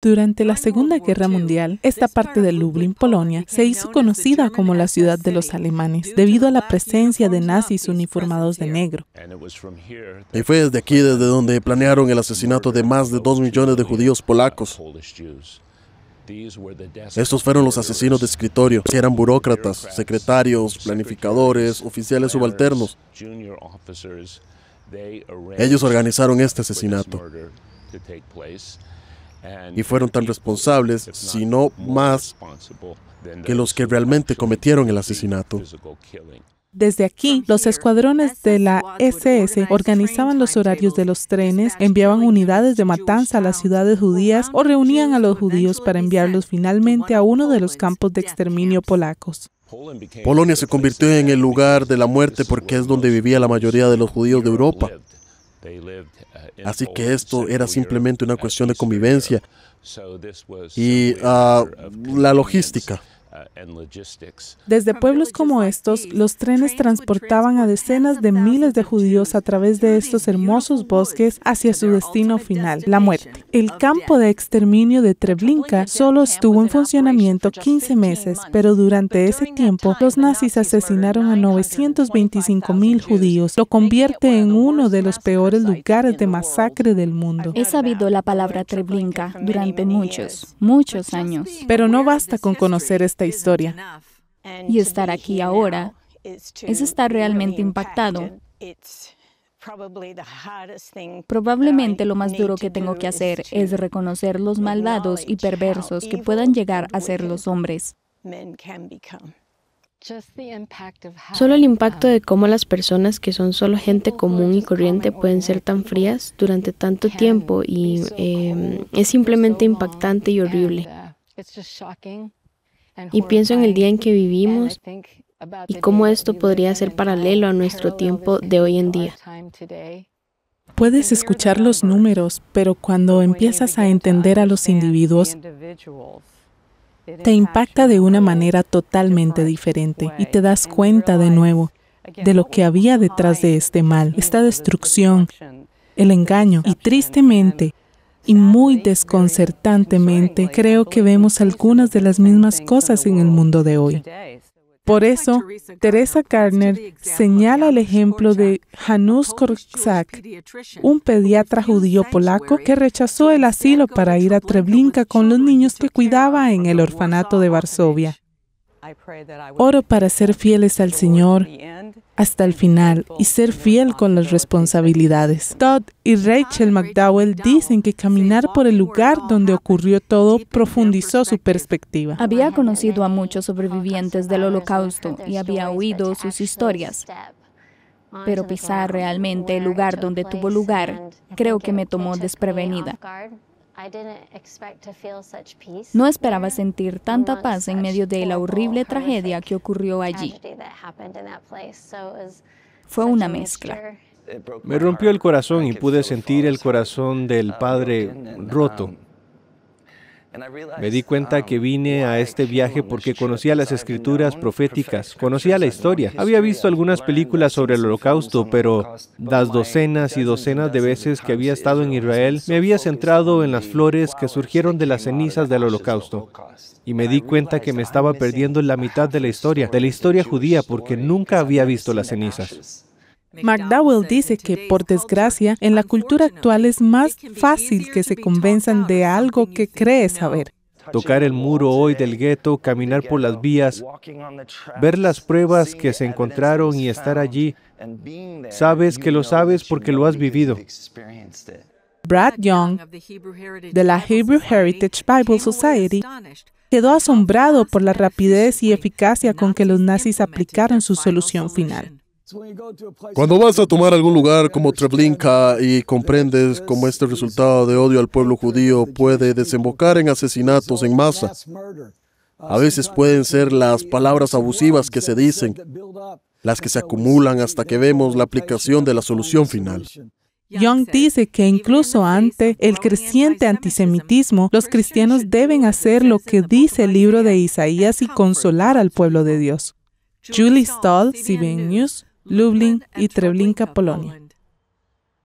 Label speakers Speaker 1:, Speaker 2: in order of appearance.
Speaker 1: Durante la Segunda Guerra Mundial, esta parte de Lublin, Polonia, se hizo conocida como la ciudad de los alemanes debido a la presencia de nazis uniformados de negro.
Speaker 2: Y fue desde aquí desde donde planearon el asesinato de más de dos millones de judíos polacos. Estos fueron los asesinos de escritorio. Eran burócratas, secretarios, planificadores, oficiales subalternos. Ellos organizaron este asesinato y fueron tan responsables, si no más, que los que realmente cometieron el asesinato.
Speaker 1: Desde aquí, los escuadrones de la SS organizaban los horarios de los trenes, enviaban unidades de matanza a las ciudades judías o reunían a los judíos para enviarlos finalmente a uno de los campos de exterminio polacos. Polonia
Speaker 2: se convirtió en el lugar de la muerte porque es donde vivía la mayoría de los judíos de Europa. Así que esto uh, era simplemente una cuestión de convivencia y uh, la logística. Uh, Desde
Speaker 1: pueblos como estos, los trenes transportaban a decenas de miles de judíos a través de estos hermosos bosques hacia su destino final, la muerte. El campo de exterminio de Treblinka solo estuvo en funcionamiento 15 meses, pero durante ese tiempo los nazis asesinaron a 925 mil judíos. Lo convierte en uno de los peores lugares de masacre del mundo. He sabido la palabra Treblinka durante muchos, muchos años. Pero no basta con conocer esta historia. Y estar aquí ahora es estar realmente impactado. Probablemente lo más duro que tengo que hacer es reconocer los malvados y perversos que puedan llegar a ser los hombres. Solo el impacto de cómo las personas que son solo gente común y corriente pueden ser tan frías durante tanto tiempo y em, es simplemente impactante y horrible. Uh, y pienso en el día en que vivimos y cómo esto podría ser paralelo a nuestro tiempo de hoy en día. Puedes escuchar los números, pero cuando empiezas a entender a los individuos, te impacta de una manera totalmente diferente y te das cuenta de nuevo de lo que había detrás de este mal, esta destrucción, el engaño y tristemente y muy desconcertantemente creo que vemos algunas de las mismas cosas en el mundo de hoy. Por eso, Teresa Gardner señala el ejemplo de Janusz Korczak, un pediatra judío polaco que rechazó el asilo para ir a Treblinka con los niños que cuidaba en el orfanato de Varsovia. Oro para ser fieles al Señor hasta el final y ser fiel con las responsabilidades. Todd y Rachel McDowell dicen que caminar por el lugar donde ocurrió todo profundizó su perspectiva. Había conocido a muchos sobrevivientes del holocausto y había oído sus historias. Pero pisar realmente el lugar donde tuvo lugar creo que me tomó desprevenida. No esperaba sentir tanta paz en medio de la horrible tragedia que ocurrió allí. Fue una mezcla.
Speaker 2: Me rompió el corazón y pude sentir el corazón del padre roto me di cuenta que um, vine a este viaje porque conocía las escrituras proféticas, conocía la historia. Había visto algunas películas sobre el holocausto, pero las docenas y docenas de veces que había estado en Israel, me había centrado en las flores que surgieron de las cenizas del holocausto. Y me di cuenta que me estaba perdiendo la mitad de la historia, de la historia judía, porque nunca había visto las cenizas.
Speaker 1: McDowell dice que, por desgracia, en la cultura actual es más fácil que se convenzan de algo que cree
Speaker 2: saber. Tocar el muro hoy del gueto, caminar por las vías, ver las pruebas que se encontraron y estar allí, sabes que lo sabes porque lo has vivido. Brad Young, de la Hebrew Heritage Bible Society,
Speaker 1: quedó asombrado por la rapidez y eficacia con que los nazis aplicaron su solución final.
Speaker 2: Cuando vas a tomar algún lugar como Treblinka y comprendes cómo este resultado de odio al pueblo judío puede desembocar en asesinatos en masa, a veces pueden ser las palabras abusivas que se dicen, las que se acumulan hasta que vemos la aplicación de la solución final.
Speaker 1: Young dice que incluso ante el creciente antisemitismo, los cristianos deben hacer lo que dice el libro de Isaías y consolar al pueblo de Dios. Julie Stahl, CBN News, Lublin y Treblinka, Polonia.